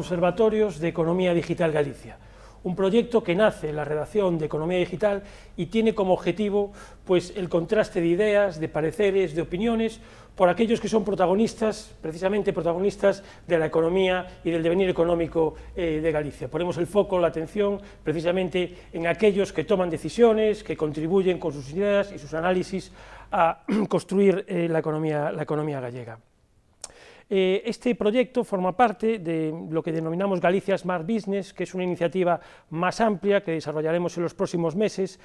Observatorios de Economía Digital Galicia. Un proyecto que nace en la redacción de Economía Digital y tiene como objetivo pues, el contraste de ideas, de pareceres, de opiniones por aquellos que son protagonistas, precisamente protagonistas de la economía y del devenir económico eh, de Galicia. Ponemos el foco, la atención, precisamente en aquellos que toman decisiones, que contribuyen con sus ideas y sus análisis a construir eh, la, la economía gallega. Eh, este proyecto forma parte de lo que denominamos Galicia Smart Business, que es una iniciativa más amplia que desarrollaremos en los próximos meses,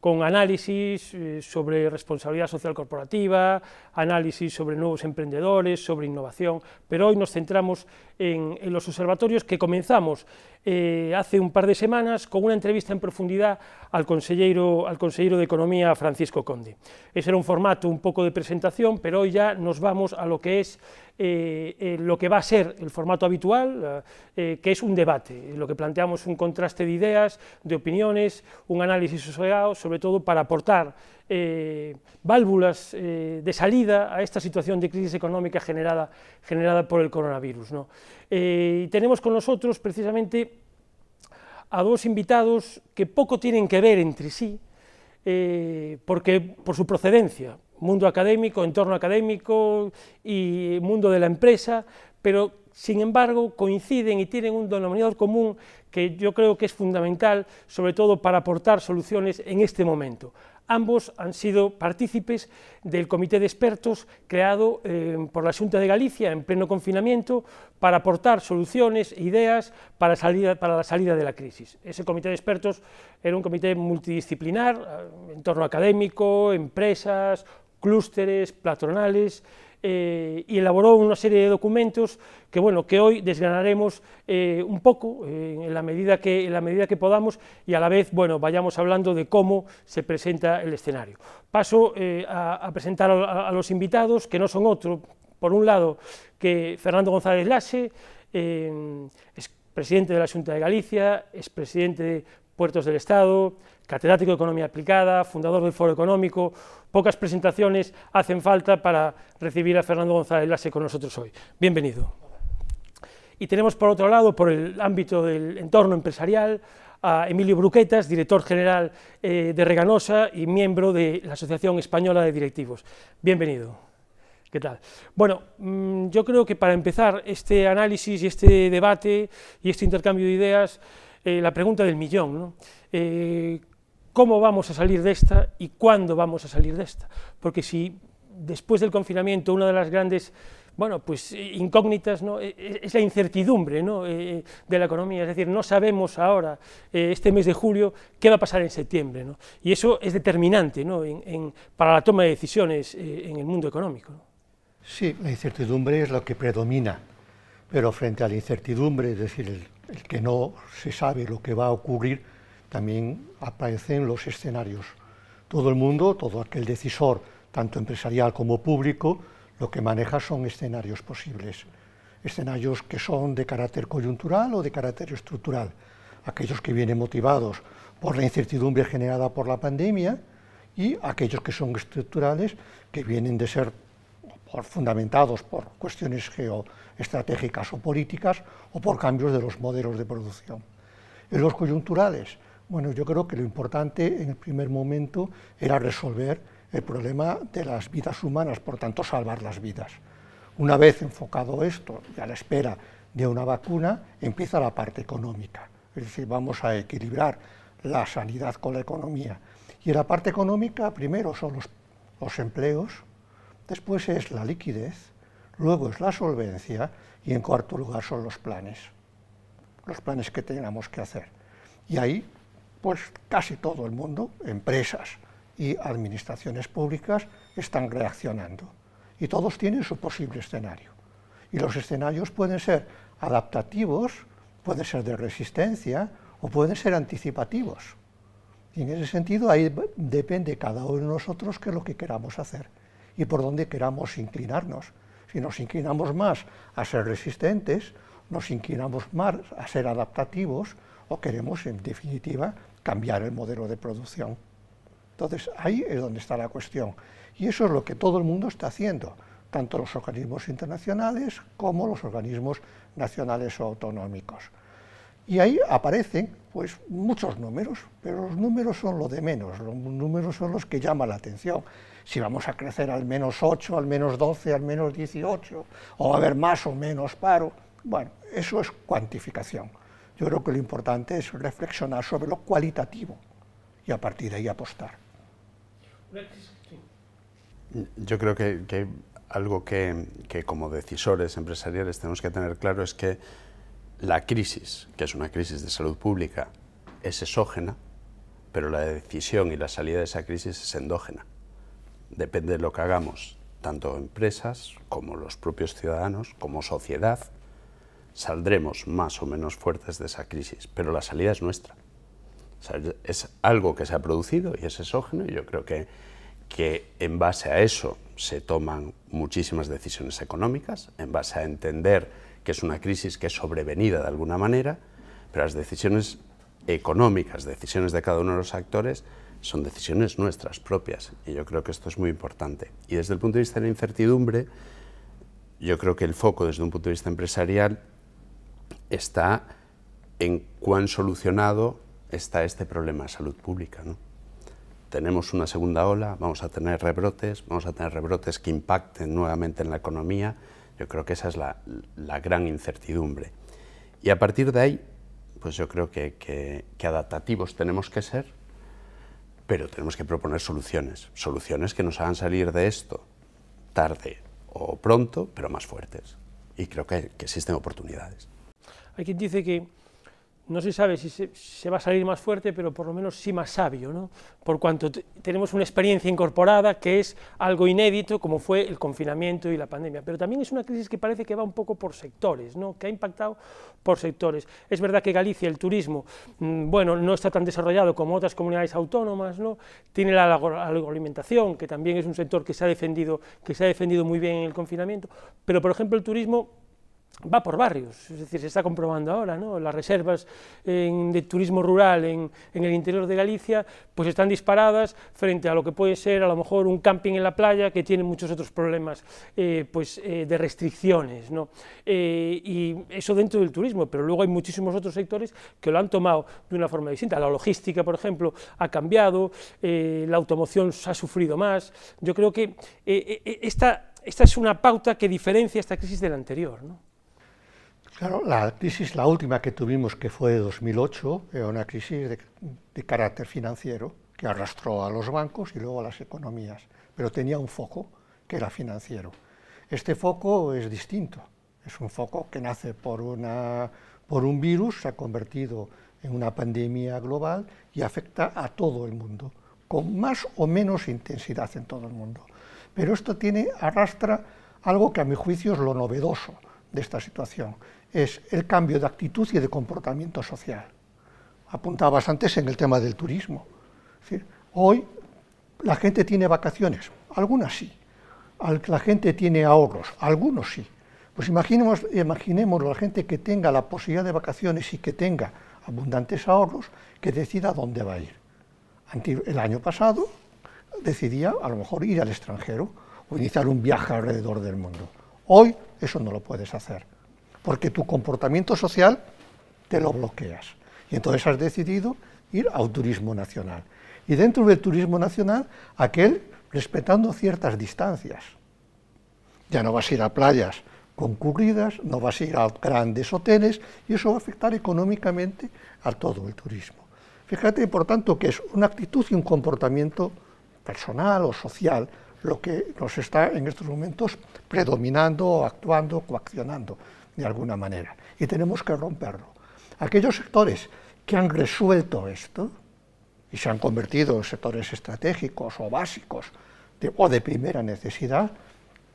con análisis eh, sobre responsabilidad social corporativa, análisis sobre nuevos emprendedores, sobre innovación, pero hoy nos centramos en los observatorios que comenzamos eh, hace un par de semanas con una entrevista en profundidad al consejero al de Economía Francisco Conde. Ese era un formato un poco de presentación, pero hoy ya nos vamos a lo que es eh, eh, lo que va a ser el formato habitual, que es un debate, en lo que planteamos un contraste de ideas, de opiniones, un análisis sosegado, sobre todo para aportar eh, válvulas eh, de salida a esta situación de crisis económica generada, por el coronavirus. Eh, tenemos con nosotros precisamente a dos invitados que poco tienen que ver entre sí, por su procedencia, mundo académico, entorno académico y mundo de la empresa, pero sin embargo coinciden y tienen un denominador común que yo creo que es fundamental, sobre todo para aportar soluciones en este momento. Ambos han sido partícipes del comité de expertos creado eh, por la Junta de Galicia en pleno confinamiento para aportar soluciones e ideas para, para la salida de la crisis. Ese comité de expertos era un comité multidisciplinar, eh, entorno académico, empresas, clústeres, patronales, eh, y elaboró una serie de documentos que, bueno, que hoy desgranaremos eh, un poco eh, en, la medida que, en la medida que podamos y a la vez bueno, vayamos hablando de cómo se presenta el escenario. Paso a, presentar a, los invitados, que no son otros, por un lado, que Fernando González Lasse, es presidente de la Junta de Galicia, es presidente de Puertos del Estado, catedrático de Economía Aplicada, fundador del Foro Económico. Pocas presentaciones hacen falta para recibir a Fernando González Lase con nosotros hoy. Bienvenido. Y tenemos por otro lado, por el ámbito del entorno empresarial, a Emilio Bruquetas, director general eh, de Reganosa y miembro de la Asociación Española de Directivos. Bienvenido. ¿Qué tal? Bueno, mm, yo creo que para empezar este análisis y este debate y este intercambio de ideas, eh, la pregunta del millón, ¿no? Eh, cómo vamos a salir de esta y cuándo vamos a salir de esta. Porque si después del confinamiento una de las grandes bueno, pues eh, incógnitas, ¿no? Eh, eh, es la incertidumbre ¿no? de la economía, es decir, no sabemos ahora, este mes de julio, qué va a pasar en septiembre, ¿no? y eso es determinante ¿no? para la toma de decisiones en el mundo económico. Sí, la incertidumbre es lo que predomina, pero frente a la incertidumbre, es decir, el que no se sabe lo que va a ocurrir, también aparecen los escenarios. Todo el mundo, todo aquel decisor, tanto empresarial como público, lo que maneja son escenarios posibles. Escenarios que son de carácter coyuntural o de carácter estructural. Aquellos que vienen motivados por la incertidumbre generada por la pandemia y aquellos que son estructurales, que vienen de ser por, fundamentados por cuestiones geoestratégicas o políticas o por cambios de los modelos de producción. En los coyunturales, bueno, yo creo que lo importante en el primer momento era resolver el problema de las vidas humanas, por tanto salvar las vidas. Una vez enfocado esto y a la espera de una vacuna, empieza la parte económica, es decir, vamos a equilibrar la sanidad con la economía. Y en la parte económica, primero son los, empleos, después es la liquidez, luego es la solvencia y en cuarto lugar son los planes, los planes que tenemos que hacer. Y ahí pues casi todo el mundo, empresas y administraciones públicas, están reaccionando. Y todos tienen su posible escenario. Y los escenarios pueden ser adaptativos, pueden ser de resistencia o pueden ser anticipativos. Y en ese sentido, ahí depende cada uno de nosotros qué es lo que queramos hacer y por dónde queramos inclinarnos. Si nos inclinamos más a ser resistentes, nos inclinamos más a ser adaptativos o queremos, en definitiva, cambiar el modelo de producción. Entonces, ahí es donde está la cuestión. Y eso es lo que todo el mundo está haciendo, tanto los organismos internacionales como los organismos nacionales o autonómicos. Y ahí aparecen pues, muchos números, pero los números son lo de menos, los números son los que llaman la atención. Si vamos a crecer al menos 8, al menos 12, al menos 18, o va a haber más o menos paro, bueno, eso es cuantificación. Yo creo que lo importante es reflexionar sobre lo cualitativo y a partir de ahí apostar. Yo creo que, algo que, que, como decisores empresariales tenemos que tener claro es que la crisis, que es una crisis de salud pública, es exógena, pero la decisión y la salida de esa crisis es endógena. Depende de lo que hagamos, tanto empresas como los propios ciudadanos, como sociedad, saldremos más o menos fuertes de esa crisis, pero la salida es nuestra. es algo que se ha producido y es exógeno y yo creo que, que en base a eso se toman muchísimas decisiones económicas, en base a entender que es una crisis que es sobrevenida de alguna manera, pero las decisiones económicas, decisiones de cada uno de los actores, son decisiones nuestras propias y yo creo que esto es muy importante. Y desde el punto de vista de la incertidumbre, yo creo que el foco desde un punto de vista empresarial está en cuán solucionado está este problema de salud pública. Tenemos una segunda ola, vamos a tener rebrotes, vamos a tener rebrotes que impacten nuevamente en la economía. Yo creo que esa es la, gran incertidumbre. Y a partir de ahí, pues yo creo que, adaptativos tenemos que ser, pero tenemos que proponer soluciones, soluciones que nos hagan salir de esto tarde o pronto, pero más fuertes. Y creo que existen oportunidades. Hay quien dice que no se sabe si se, va a salir más fuerte, pero por lo menos sí más sabio, ¿no? por cuanto tenemos una experiencia incorporada que es algo inédito, como fue el confinamiento y la pandemia. Pero también es una crisis que parece que va un poco por sectores, ¿no? que ha impactado por sectores. Es verdad que Galicia, el turismo, mm, bueno, no está tan desarrollado como otras comunidades autónomas, ¿no? tiene la agroalimentación, que también es un sector que se ha defendido, que se ha defendido muy bien en el confinamiento, pero por ejemplo el turismo va por barrios, es decir, se está comprobando ahora, ¿no? las reservas de turismo rural en, el interior de Galicia pues están disparadas frente a lo que puede ser a lo mejor un camping en la playa que tiene muchos otros problemas eh, pues, eh, de restricciones, ¿no? Eh, y eso dentro del turismo, pero luego hay muchísimos otros sectores que lo han tomado de una forma distinta, la logística, por ejemplo, ha cambiado, la automoción ha sufrido más, yo creo que esta, esta es una pauta que diferencia esta crisis de la anterior. ¿no? Claro, la crisis, la última que tuvimos, que fue de 2008, era una crisis de, de carácter financiero que arrastró a los bancos y luego a las economías, pero tenía un foco que era financiero. Este foco es distinto, es un foco que nace por, una, por un virus, se ha convertido en una pandemia global y afecta a todo el mundo, con más o menos intensidad en todo el mundo. Pero esto tiene, arrastra algo que a mi juicio es lo novedoso, de esta situación, es el cambio de actitud y de comportamiento social. Apuntabas antes en el tema del turismo. hoy la gente tiene vacaciones, algunas sí, la gente tiene ahorros, algunos sí. Pues imaginemos, imaginemos la gente que tenga la posibilidad de vacaciones y que tenga abundantes ahorros, que decida dónde va a ir. El año pasado decidía a lo mejor ir al extranjero o iniciar un viaje alrededor del mundo. Hoy eso no lo puedes hacer, porque tu comportamiento social te lo bloqueas. Y entonces has decidido ir al turismo nacional. Y dentro del turismo nacional, aquel respetando ciertas distancias. Ya no vas a ir a playas concurridas, no vas a ir a grandes hoteles, y eso va a afectar económicamente a todo el turismo. Fíjate, por tanto, que es una actitud y un comportamiento personal o social lo que nos está en estos momentos predominando, actuando, coaccionando de alguna manera. Y tenemos que romperlo. Aquellos sectores que han resuelto esto y se han convertido en sectores estratégicos o básicos o de primera necesidad,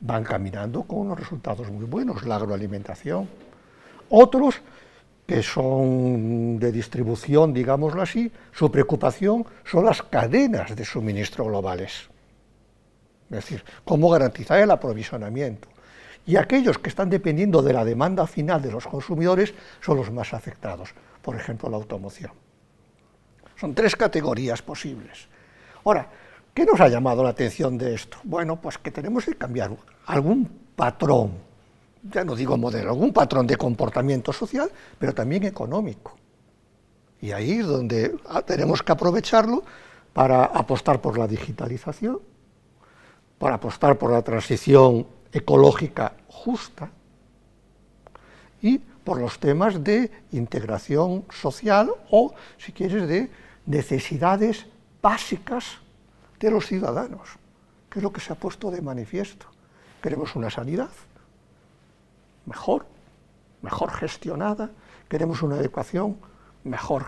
van caminando con unos resultados muy buenos, la agroalimentación. Otros que son de distribución, digámoslo así, su preocupación son las cadenas de suministro globales. Es decir, cómo garantizar el aprovisionamiento. Y aquellos que están dependiendo de la demanda final de los consumidores son los más afectados, por ejemplo, la automoción. Son tres categorías posibles. Ahora, ¿qué nos ha llamado la atención de esto? Bueno, pues que tenemos que cambiar algún patrón, ya no digo modelo, algún patrón de comportamiento social, pero también económico. Y ahí es donde tenemos que aprovecharlo para apostar por la digitalización, para apostar por la transición ecológica justa y por los temas de integración social o, si quieres, de necesidades básicas de los ciudadanos, que es lo que se ha puesto de manifiesto. Queremos una sanidad mejor, mejor gestionada, queremos una educación mejor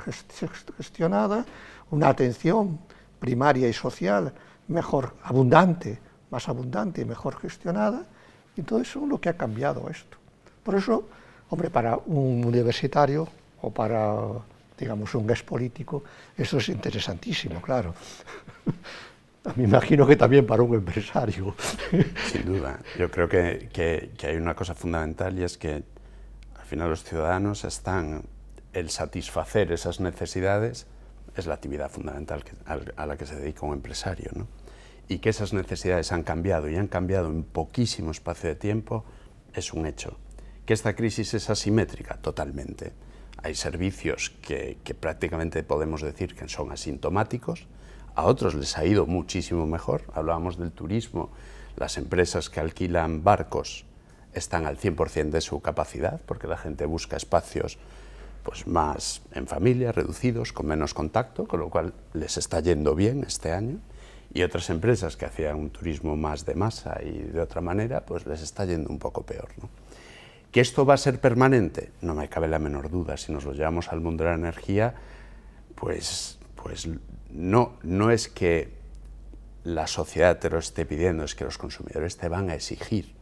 gestionada, una atención primaria y social mejor, abundante, más abundante y mejor gestionada, y todo eso es lo que ha cambiado esto. Por eso, hombre, para un universitario o para, digamos, un ex político, eso es interesantísimo, claro. Me imagino que también para un empresario. Sin duda. Yo creo que, hay una cosa fundamental y es que al final los ciudadanos están, el satisfacer esas necesidades es la actividad fundamental a la que se dedica un empresario. ¿no? y que esas necesidades han cambiado y han cambiado en poquísimo espacio de tiempo, es un hecho. Que esta crisis es asimétrica totalmente. Hay servicios que, prácticamente podemos decir que son asintomáticos, a otros les ha ido muchísimo mejor. Hablábamos del turismo, las empresas que alquilan barcos están al 100% de su capacidad, porque la gente busca espacios pues, más en familia, reducidos, con menos contacto, con lo cual les está yendo bien este año y otras empresas que hacían un turismo más de masa y de otra manera, pues les está yendo un poco peor. ¿no? ¿Que esto va a ser permanente? No me cabe la menor duda. Si nos lo llevamos al mundo de la energía, pues, pues no, no es que la sociedad te lo esté pidiendo, es que los consumidores te van a exigir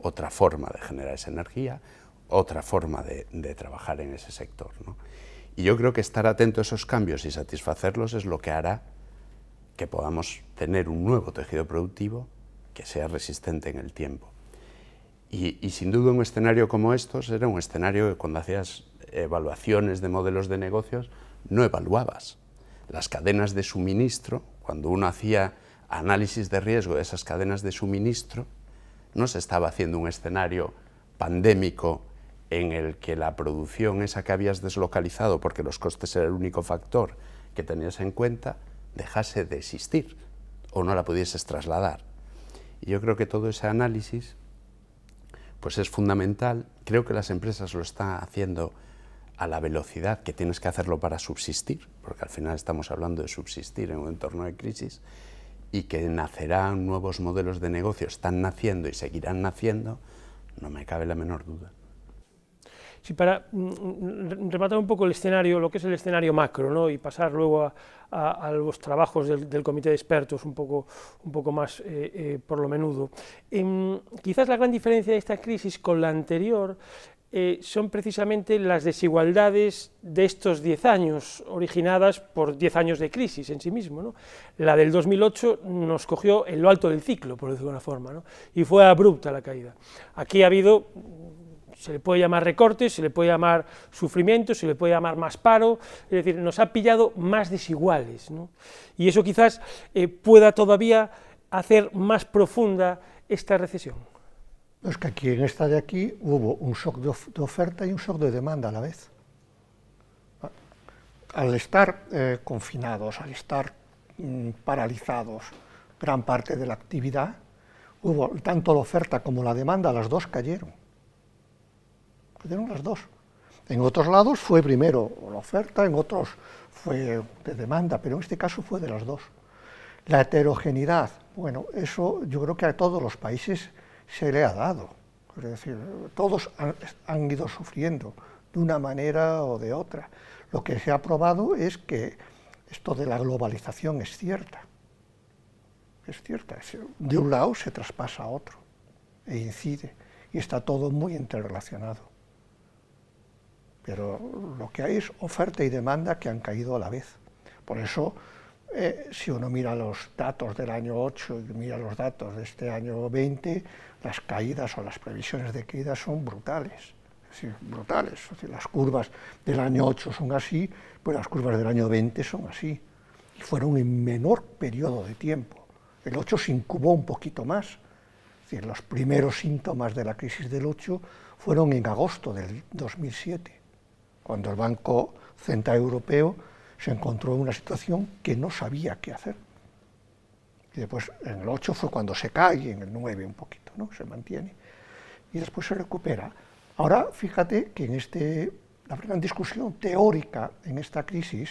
otra forma de generar esa energía, otra forma de, de trabajar en ese sector. ¿no? Y yo creo que estar atento a esos cambios y satisfacerlos es lo que hará que podamos tener un nuevo tejido productivo que sea resistente en el tiempo. Y, sin duda un escenario como estos era un escenario que cuando hacías evaluaciones de modelos de negocios no evaluabas. Las cadenas de suministro, cuando uno hacía análisis de riesgo de esas cadenas de suministro, no se estaba haciendo un escenario pandémico en el que la producción esa que habías deslocalizado porque los costes era el único factor que tenías en cuenta, dejase de existir o no la pudieses trasladar. Y yo creo que todo ese análisis pues es fundamental. Creo que las empresas lo están haciendo a la velocidad que tienes que hacerlo para subsistir, porque al final estamos hablando de subsistir en un entorno de crisis, y que nacerán nuevos modelos de negocio, están naciendo y seguirán naciendo, no me cabe la menor duda. Sí, para mm, mm, rematar un poco el escenario, lo que es el escenario macro, ¿no? y pasar luego a, los trabajos del, comité de expertos un poco, un poco más eh, eh, por lo menudo. Em, quizás la gran diferencia de esta crisis con la anterior eh, son precisamente las desigualdades de estos 10 años, originadas por 10 años de crisis en sí mismo. La del 2008 nos cogió en lo alto del ciclo, por decirlo de una forma, ¿no? y fue abrupta la caída. Aquí ha habido se le puede llamar recortes, se le puede llamar sufrimiento, se le puede llamar más paro, es decir, nos ha pillado más desiguales. ¿no? Y eso quizás eh, pueda todavía hacer más profunda esta recesión. Es que aquí, en esta de aquí, hubo un shock de, oferta y un shock de demanda a la vez. Ah, al estar eh, confinados, al estar mm, paralizados gran parte de la actividad, hubo tanto la oferta como la demanda, las dos cayeron fueron las dos. En otros lados fue primero la oferta, en otros fue de demanda, pero en este caso fue de las dos. La heterogeneidad, bueno, eso yo creo que a todos los países se le ha dado. Es decir, todos han, han ido sufriendo de una manera o de otra. Lo que se ha probado es que esto de la globalización es cierta. Es cierta. De un lado se traspasa a otro e incide y está todo muy interrelacionado pero lo que hay es oferta y demanda que han caído a la vez. Por eso, eh, si uno mira los datos del año 8 y mira los datos de este año 20, las caídas o las previsiones de caídas son brutales. brutales. Es las curvas del año 8 son así, pues las curvas del año 20 son así. Y fueron en menor periodo de tiempo. El 8 se incubó un poquito más. Es decir, los primeros síntomas de la crisis del 8 fueron en agosto del 2007 cuando el Banco Central Europeo se encontró en una situación que no sabía qué hacer. Y después, en el 8 fue cuando se cae, en el 9 un poquito, ¿no? Se mantiene. Y después se recupera. Ahora, fíjate que en este, la gran discusión teórica en esta crisis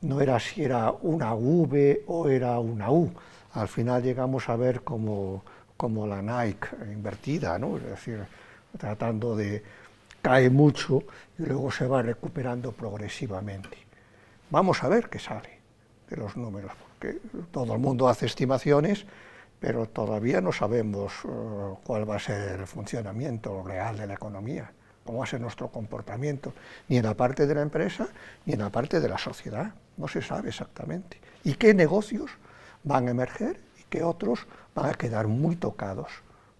no era si era una V o era una U. Al final llegamos a ver como, como la Nike invertida, ¿no? Es decir, tratando de, cae mucho y luego se va recuperando progresivamente. Vamos a ver qué sale de los números, porque todo el mundo hace estimaciones, pero todavía no sabemos eh, cuál va a ser el funcionamiento real de la economía, cómo va a ser nuestro comportamiento, ni en la parte de la empresa, ni en la parte de la sociedad, no se sabe exactamente. Y qué negocios van a emerger y qué otros van a quedar muy tocados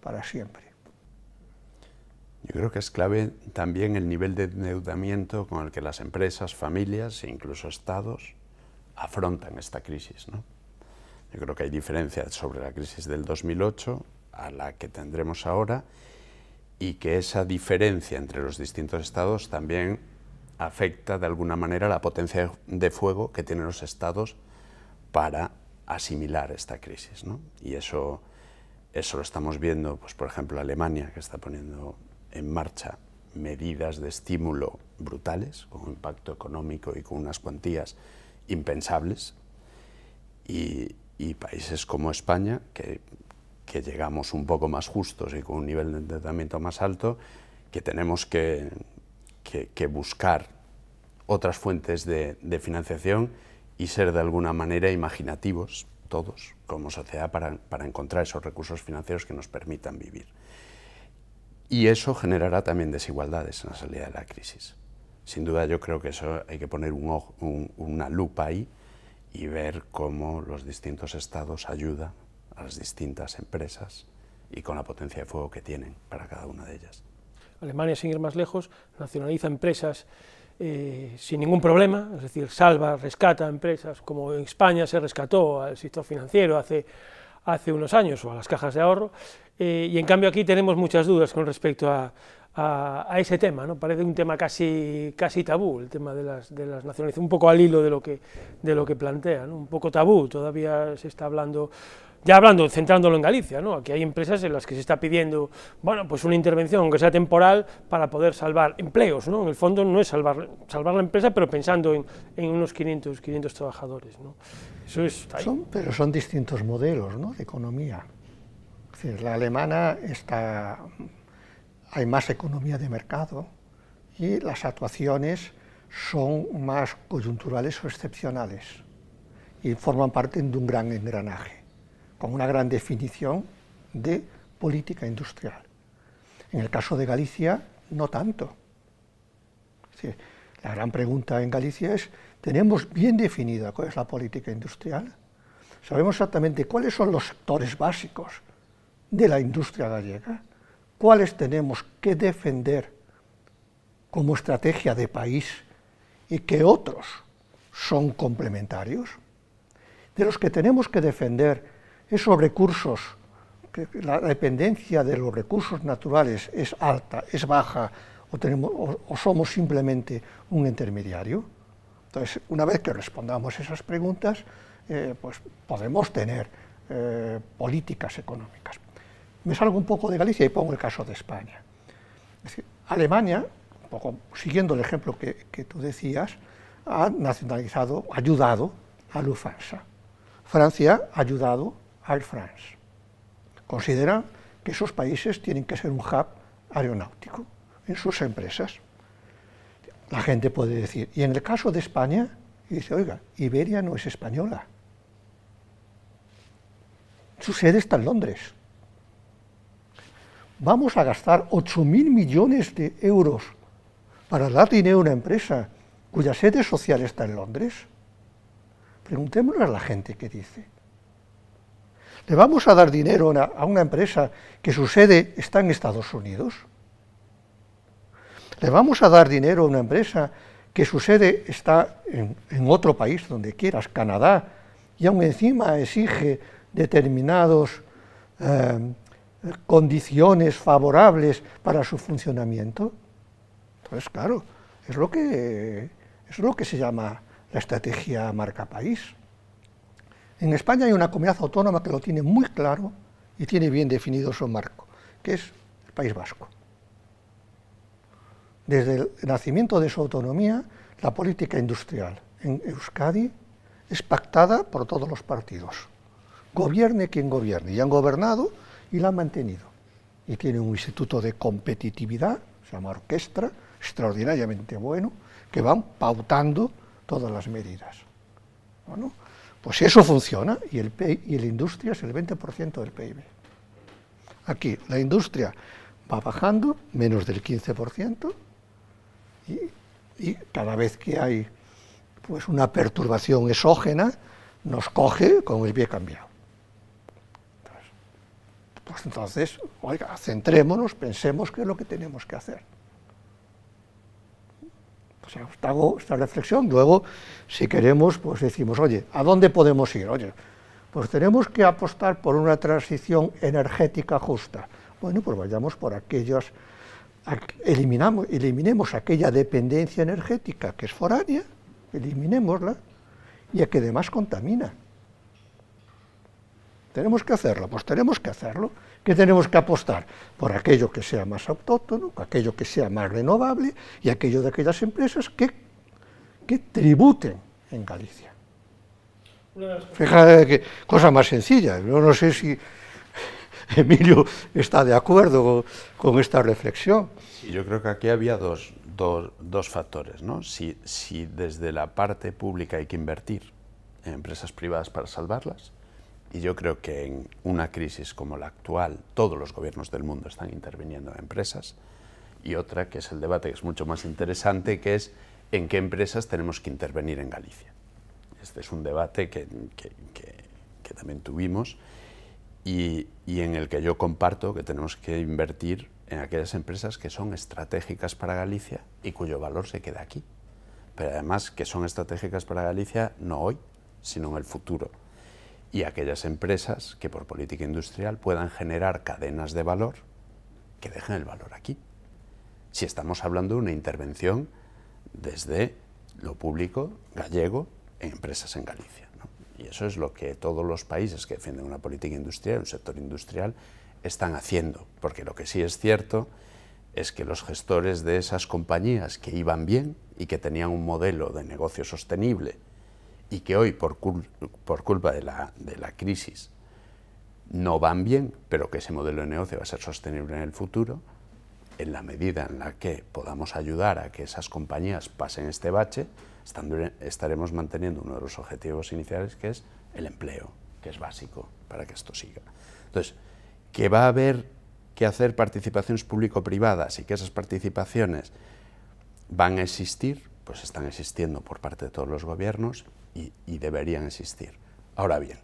para siempre. Yo creo que es clave también el nivel de endeudamiento con el que las empresas, familias e incluso estados afrontan esta crisis. Yo creo que hay diferencias sobre la crisis del 2008 a la que tendremos ahora y que esa diferencia entre los distintos estados también afecta de alguna manera la potencia de fuego que tienen los estados para asimilar esta crisis. Y eso, eso lo estamos viendo, pues, por ejemplo, Alemania, que está poniendo en marcha medidas de estímulo brutales, con un impacto económico y con unas cuantías impensables, y, países como España, que, llegamos un poco más justos y con un nivel de endeudamiento más alto, que tenemos que, buscar otras fuentes de, financiación y ser de alguna manera imaginativos todos como sociedad para, encontrar esos recursos financieros que nos permitan vivir. Y eso generará también desigualdades en la salida de la crisis. Sin duda yo creo que eso hay que poner una lupa ahí y ver cómo los distintos estados ayudan a las distintas empresas y con la potencia de fuego que tienen para cada una de ellas. Alemania, sin ir más lejos, nacionaliza empresas eh, sin ningún problema, es decir, salva, rescata empresas, como en España se rescató al sector financiero hace hace unos años, o a las cajas de ahorro, eh, y en cambio aquí tenemos muchas dudas con respecto a, a, ese tema, ¿no? parece un tema casi, casi tabú, el tema de las, de las nacionalizaciones, un poco al hilo de lo que, de lo que plantean, un poco tabú, todavía se está hablando, ya hablando, centrándolo en Galicia, ¿no? aquí hay empresas en las que se está pidiendo, bueno, pues una intervención, aunque sea temporal, para poder salvar empleos, ¿no? en el fondo no es salvar, salvar la empresa, pero pensando en, unos 500, 500 trabajadores. ¿no? Son, pero son distintos modelos de economía. la alemana está, hay más economía de mercado y las actuaciones son más coyunturales o excepcionales y forman parte de un gran engranaje, con una gran definición de política industrial. En el caso de Galicia, no tanto. la gran pregunta en Galicia es tenemos bien definida cuál es la política industrial, sabemos exactamente cuáles son los sectores básicos de la industria gallega, cuáles tenemos que defender como estrategia de país y qué otros son complementarios, de los que tenemos que defender esos recursos, que la dependencia de los recursos naturales es alta, es baja, o, o somos simplemente un intermediario, entonces, una vez que respondamos esas preguntas, eh, pues podemos tener eh, políticas económicas. Me salgo un poco de Galicia y pongo el caso de España. Alemania, siguiendo el ejemplo que, tú decías, ha nacionalizado, ayudado a Lufthansa. Francia ha ayudado a Air France. Consideran que esos países tienen que ser un hub aeronáutico en sus empresas la gente puede decir, y en el caso de España, dice, oiga, Iberia no es española. Su sede está en Londres. Vamos a gastar 8.000 millones de euros para dar dinero a una empresa cuya sede social está en Londres. Preguntémosle a la gente qué dice. ¿Le vamos a dar dinero a una empresa que su sede está en Estados Unidos? ¿Le vamos a dar dinero a una empresa que su sede está en, otro país, donde quieras, Canadá, y aún encima exige determinadas eh, condiciones favorables para su funcionamiento? Entonces, claro, es lo que, es lo que se llama la estrategia marca país. En España hay una comunidad autónoma que lo tiene muy claro y tiene bien definido su marco, que es el País Vasco desde el nacimiento de su autonomía, la política industrial en Euskadi es pactada por todos los partidos. Gobierne quien gobierne, y han gobernado y la han mantenido. Y tiene un instituto de competitividad, se llama orquestra, extraordinariamente bueno, que van pautando todas las medidas. pues eso funciona y, el y la industria es el 20% del PIB. Aquí la industria va bajando, menos del 15%, y, cada vez que hay pues una perturbación exógena, nos coge con el pie cambiado. Entonces, pues, entonces, oiga, centrémonos, pensemos qué es lo que tenemos que hacer. O sea, hago esta reflexión, luego, si queremos, pues decimos, oye, ¿a dónde podemos ir? Oye, pues tenemos que apostar por una transición energética justa. Bueno, pues vayamos por aquellas eliminamos, eliminemos aquella dependencia energética que es foránea, eliminémosla, y a que además contamina. Tenemos que hacerlo, pues tenemos que hacerlo. ¿Qué tenemos que apostar? Por aquello que sea más autóctono, aquello que sea más renovable y aquello de aquellas empresas que, que tributen en Galicia. Fíjate eh, que cosa más sencilla, yo no sé si Emilio está de acuerdo con esta reflexión. yo creo que aquí había dos, dos, dos factores. ¿no? Si, desde la parte pública hay que invertir en empresas privadas para salvarlas, y yo creo que en una crisis como la actual todos los gobiernos del mundo están interviniendo en empresas, y otra que es el debate que es mucho más interesante, que es en qué empresas tenemos que intervenir en Galicia. Este es un debate que, que, que, que también tuvimos y, en el que yo comparto que tenemos que invertir en aquellas empresas que son estratégicas para Galicia y cuyo valor se queda aquí. Pero además que son estratégicas para Galicia no hoy, sino en el futuro. Y aquellas empresas que por política industrial puedan generar cadenas de valor que dejen el valor aquí. Si estamos hablando de una intervención desde lo público gallego en empresas en Galicia. Y eso es lo que todos los países que defienden una política industrial, un sector industrial, están haciendo. Porque lo que sí es cierto es que los gestores de esas compañías que iban bien y que tenían un modelo de negocio sostenible y que hoy, por, culpa de la crisis, no van bien, pero que ese modelo de negocio va a ser sostenible en el futuro, en la medida en la que podamos ayudar a que esas compañías pasen este bache, estaremos manteniendo uno de los objetivos iniciales que es el empleo, que es básico para que esto siga. Entonces, que va a haber que hacer participaciones público-privadas y que esas participaciones van a existir, pues están existiendo por parte de todos los gobiernos y, y deberían existir. Ahora bien,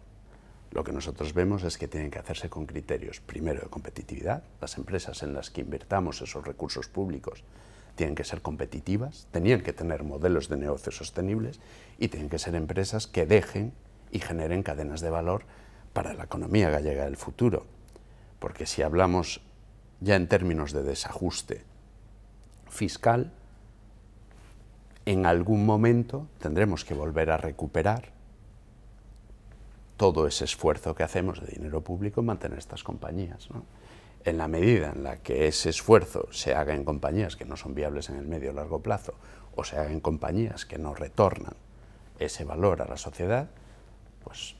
lo que nosotros vemos es que tienen que hacerse con criterios, primero de competitividad, las empresas en las que invertamos esos recursos públicos tienen que ser competitivas, tenían que tener modelos de negocio sostenibles y tienen que ser empresas que dejen y generen cadenas de valor para la economía gallega del futuro. Porque si hablamos ya en términos de desajuste fiscal, en algún momento tendremos que volver a recuperar todo ese esfuerzo que hacemos de dinero público en mantener estas compañías. En la medida en la que ese esfuerzo se haga en compañías que no son viables en el medio o largo plazo, o se haga en compañías que no retornan ese valor a la sociedad, pues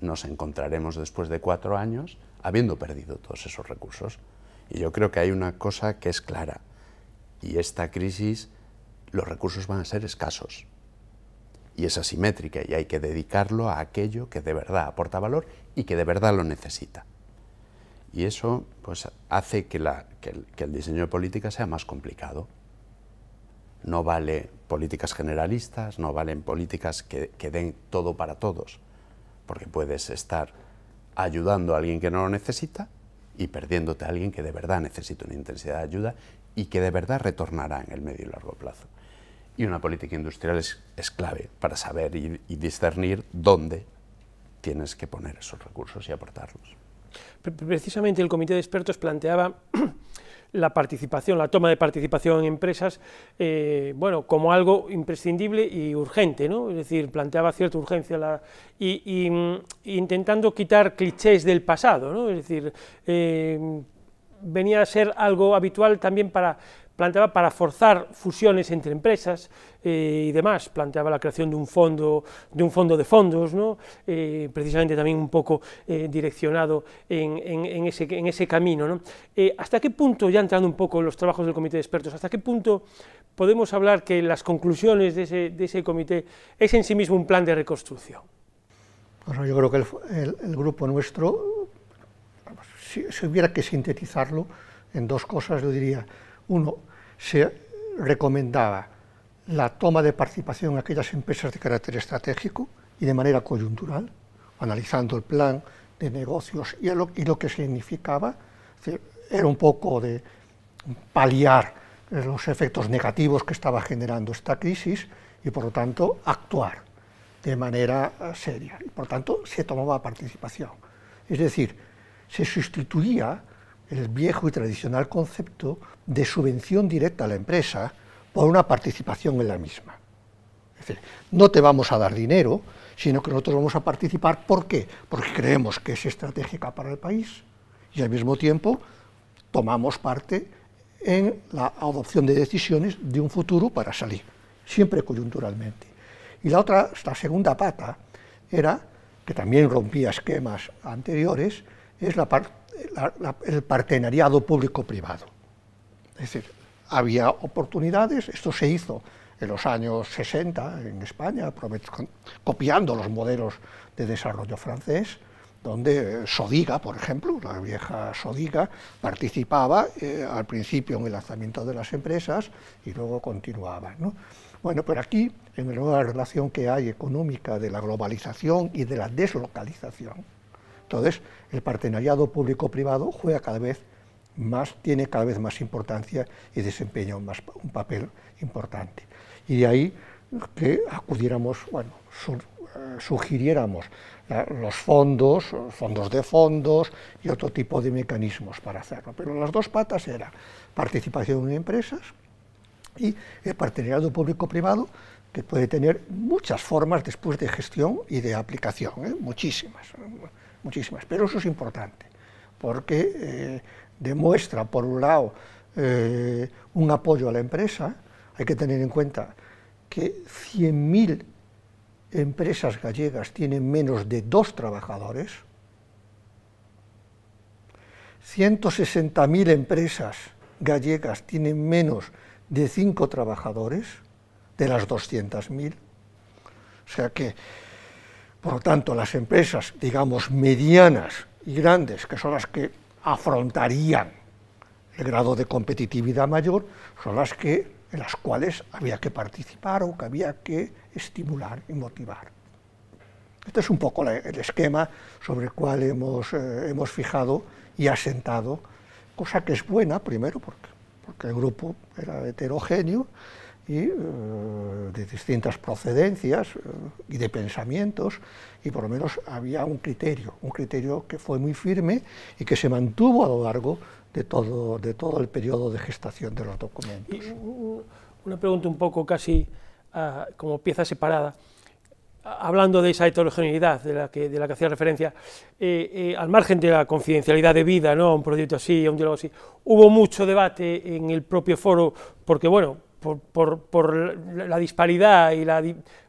nos encontraremos después de cuatro años habiendo perdido todos esos recursos. Y yo creo que hay una cosa que es clara, y esta crisis los recursos van a ser escasos, y es asimétrica, y hay que dedicarlo a aquello que de verdad aporta valor y que de verdad lo necesita. Y eso pues, hace que, el, diseño de política sea más complicado. No vale políticas generalistas, no valen políticas que, den todo para todos, porque puedes estar ayudando a alguien que no lo necesita y perdiéndote a alguien que de verdad necesita una intensidad de ayuda y que de verdad retornará en el medio y largo plazo. Y una política industrial es, clave para saber y discernir dónde tienes que poner esos recursos y aportarlos. Precisamente el comité de expertos planteaba la participación, la toma de participación en empresas, eh, bueno, como algo imprescindible y urgente, ¿no? Es decir, planteaba cierta urgencia la, y, mm, intentando quitar clichés del pasado, ¿no? Es decir, eh, venía a ser algo habitual también para planteaba para forzar fusiones entre empresas eh, y demás, planteaba la creación de un fondo de, un fondo de fondos, eh, precisamente también un poco eh, direccionado en, en, ese, camino. ¿Hasta qué punto, ya entrando un poco en los trabajos del comité de expertos, hasta qué punto podemos hablar que las conclusiones de ese, comité es en sí mismo un plan de reconstrucción? Bueno, pues yo creo que el, grupo nuestro, si, hubiera que sintetizarlo en dos cosas, yo diría, uno, se recomendaba la toma de participación en aquellas empresas de carácter estratégico y de manera coyuntural, analizando el plan de negocios y lo, que significaba. era un poco de paliar eh, los efectos negativos que estaba generando esta crisis y, por lo tanto, actuar de manera eh, seria. por lo tanto, se tomaba participación. Es decir, se sustituía el viejo y tradicional concepto de subvención directa a la empresa por una participación en la misma. Es decir, no te vamos a dar dinero, sino que nosotros vamos a participar. ¿Por qué? Porque creemos que es estratégica para el país y al mismo tiempo tomamos parte en la adopción de decisiones de un futuro para salir, siempre coyunturalmente. Y la otra, esta segunda pata, era, que también rompía esquemas anteriores, es la parte el partenariado público-privado. Es decir, había oportunidades, esto se hizo en los años 60 en España, copiando los modelos de desarrollo francés, donde eh, Sodiga, por ejemplo, la vieja Sodiga, participaba eh, al principio en el lanzamiento de las empresas y luego continuaba. Bueno, pero aquí, en la nueva relación que hay económica de la globalización y de la deslocalización, entonces, el partenariado público-privado juega cada vez más, tiene cada vez más importancia y desempeña un, papel importante. Y de ahí que acudiéramos, bueno, eh, sugiriéramos los fondos, fondos de fondos y otro tipo de mecanismos para hacerlo. Pero las dos patas eran participación de empresas y el partenariado público-privado, que puede tener muchas formas después de gestión y de aplicación, ¿eh? muchísimas muchísimas, pero eso es importante, porque eh, demuestra, por un lado, eh, un apoyo a la empresa, hay que tener en cuenta que 100.000 empresas gallegas tienen menos de dos trabajadores, 160.000 empresas gallegas tienen menos de cinco trabajadores, de las 200.000, o sea que por lo tanto, las empresas, digamos, medianas y grandes, que son las que afrontarían el grado de competitividad mayor, son las que, en las cuales había que participar o que había que estimular y motivar. Este es un poco el esquema sobre el cual eh, hemos, fijado y asentado, cosa que es buena, primero, porque el grupo era heterogéneo, y, eh, de distintas procedencias eh, y de pensamientos, y por lo menos había un criterio, un criterio que fue muy firme y que se mantuvo a lo largo de todo, de todo el periodo de gestación de los documentos. una pregunta un poco casi ah, como pieza separada hablando de esa heterogeneidad de la que, de la que hacía referencia, eh, al margen de la confidencialidad de vida, ¿no? un proyecto así, un diálogo así, hubo mucho debate en el propio foro, porque bueno, por, la disparidad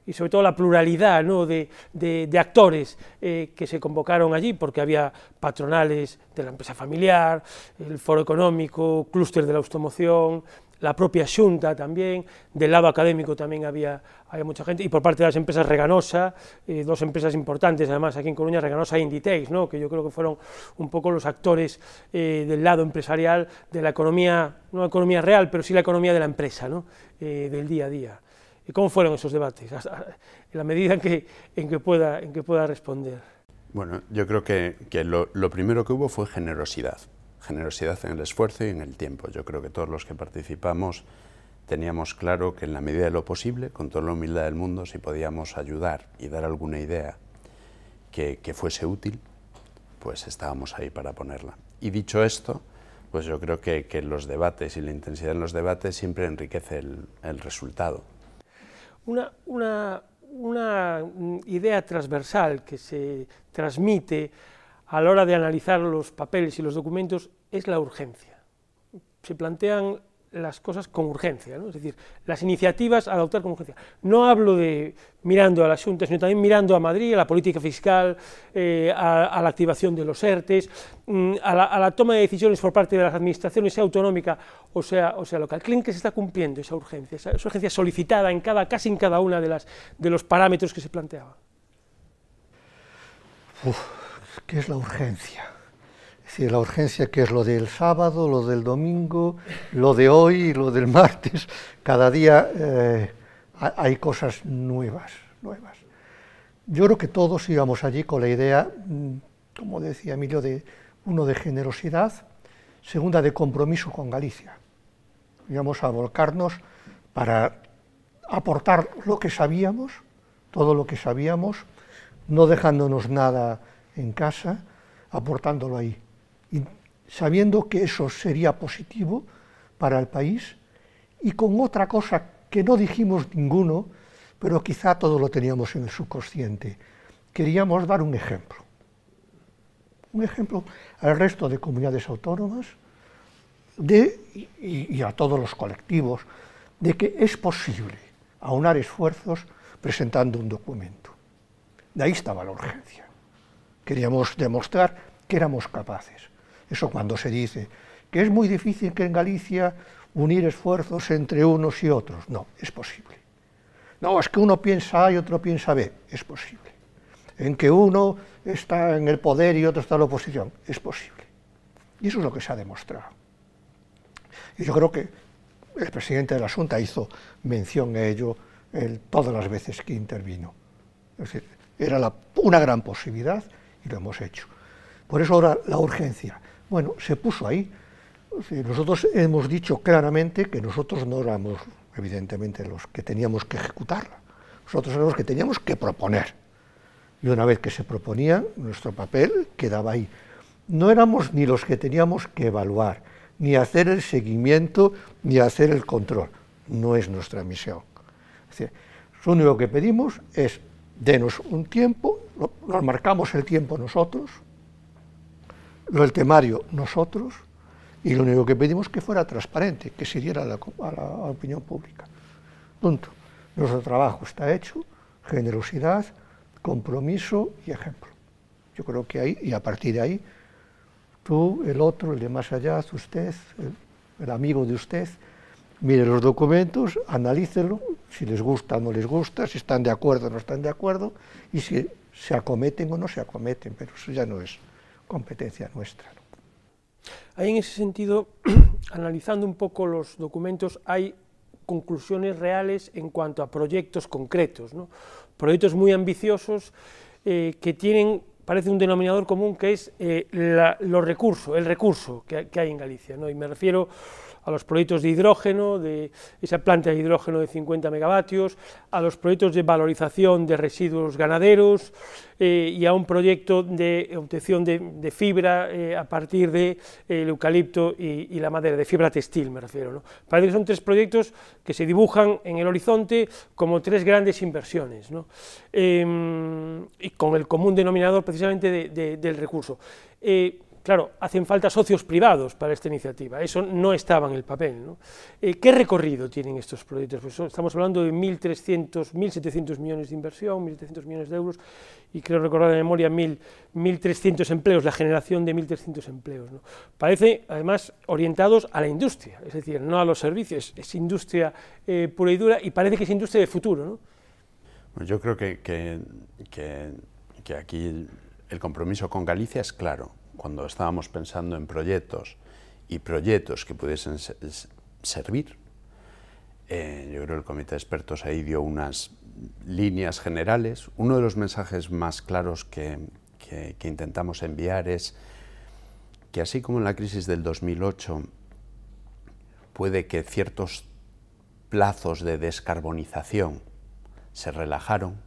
y, sobre todo la pluralidad de, actores eh, que se convocaron allí, porque había patronales de la empresa familiar, el foro económico, clúster de la automoción, la propia Junta también, del lado académico también había, había mucha gente, y por parte de las empresas Reganosa, eh, dos empresas importantes además aquí en Coruña, Reganosa e Inditex, ¿no? que yo creo que fueron un poco los actores eh, del lado empresarial de la economía, no la economía real, pero sí la economía de la empresa, ¿no? Eh, del día a día. ¿Y cómo fueron esos debates? en la medida en que, pueda, en que pueda responder. Bueno, yo creo que, lo primero que hubo fue generosidad generosidad en el esfuerzo y en el tiempo. Yo creo que todos los que participamos teníamos claro que en la medida de lo posible, con toda la humildad del mundo, si podíamos ayudar y dar alguna idea que, fuese útil, pues estábamos ahí para ponerla. Y dicho esto, pues yo creo que, los debates y la intensidad en los debates siempre enriquece el, resultado. Una, una idea transversal que se transmite a la hora de analizar los papeles y los documentos es la urgencia. Se plantean las cosas con urgencia, es decir, las iniciativas a adoptar con urgencia. No hablo de mirando a al asunto, sino también mirando a Madrid, a la política fiscal, eh, a, la activación de los ERTES, mm, a, la, toma de decisiones por parte de las administraciones, sea autonómica o sea, o sea local. ¿Creen que se está cumpliendo esa urgencia, esa, urgencia solicitada en cada, casi en cada una de, las, de los parámetros que se planteaba que es la urgencia. Es decir, la urgencia que es lo del sábado, lo del domingo, lo de hoy lo del martes. Cada día eh, hay cosas nuevas, nuevas. Yo creo que todos íbamos allí con la idea, mm, como decía Emilio, de uno de generosidad, segunda de compromiso con Galicia. Íbamos a volcarnos para aportar lo que sabíamos, todo lo que sabíamos, no dejándonos nada en casa, aportándolo ahí, y sabiendo que eso sería positivo para el país y con otra cosa que no dijimos ninguno, pero quizá todo lo teníamos en el subconsciente. Queríamos dar un ejemplo. Un ejemplo al resto de comunidades autónomas de, y a todos los colectivos de que es posible aunar esfuerzos presentando un documento. De ahí estaba la urgencia. Queríamos demostrar que éramos capaces. Eso cuando se dice que es muy difícil que en Galicia unir esfuerzos entre unos y otros. No, es posible. No, es que uno piensa A y otro piensa B. Es posible. En que uno está en el poder y otro está en la oposición. Es posible. Y eso es lo que se ha demostrado. Y yo creo que el presidente de la Junta hizo mención a ello todas las veces que intervino. Es decir, era una gran posibilidad y lo hemos hecho. Por eso ahora la urgencia. Bueno, se puso ahí. Nosotros hemos dicho claramente que nosotros no éramos, evidentemente, los que teníamos que ejecutarla. Nosotros éramos los que teníamos que proponer. Y una vez que se proponía, nuestro papel quedaba ahí. No éramos ni los que teníamos que evaluar, ni hacer el seguimiento, ni hacer el control. No es nuestra misión. lo único que pedimos es denos un tiempo, nos marcamos el tiempo nosotros, lo, el temario nosotros, y lo único que pedimos que fuera transparente, que se diera a la, opinión pública. Punto. Nuestro trabajo está hecho, generosidad, compromiso y ejemplo. Yo creo que ahí, y a partir de ahí, tú, el otro, el de más allá, usted, el amigo de usted, mire los documentos, analícelo, si les gusta o no les gusta, si están de acuerdo o no están de acuerdo, y si se acometen o no se acometen, pero eso ya no es competencia nuestra. Ahí en ese sentido, analizando un poco los documentos, hay conclusiones reales en cuanto a proyectos concretos, ¿no? proyectos muy ambiciosos eh, que tienen, parece un denominador común que es eh, los recursos, el recurso que, hay en Galicia, ¿no? y me refiero a los proyectos de hidrógeno, de esa planta de hidrógeno de 50 megavatios, a los proyectos de valorización de residuos ganaderos eh, y a un proyecto de obtención de, fibra eh, a partir del de, eh, eucalipto y, la madera, de fibra textil me refiero. ¿no? Parece son tres proyectos que se dibujan en el horizonte como tres grandes inversiones, em, y con el común denominador precisamente del recurso. Claro, hacen falta socios privados para esta iniciativa, eso no estaba en el papel. Eh, ¿Qué recorrido tienen estos proyectos? Pues estamos hablando de 1.300, 1.700 millones de inversión, 1.700 millones de euros y creo recordar de memoria 1.300 empleos, la generación de 1.300 empleos. Parece, además, orientados a la industria, es decir, no a los servicios, es industria eh, pura y dura y parece que es industria de futuro. Pues yo creo que aquí el compromiso con Galicia es claro cuando estábamos pensando en proyectos y proyectos que pudiesen servir, eh, yo creo que el comité de expertos ahí dio unas líneas generales. Uno de los mensajes más claros que intentamos enviar es que así como en la crisis del 2008 puede que ciertos plazos de descarbonización se relajaron,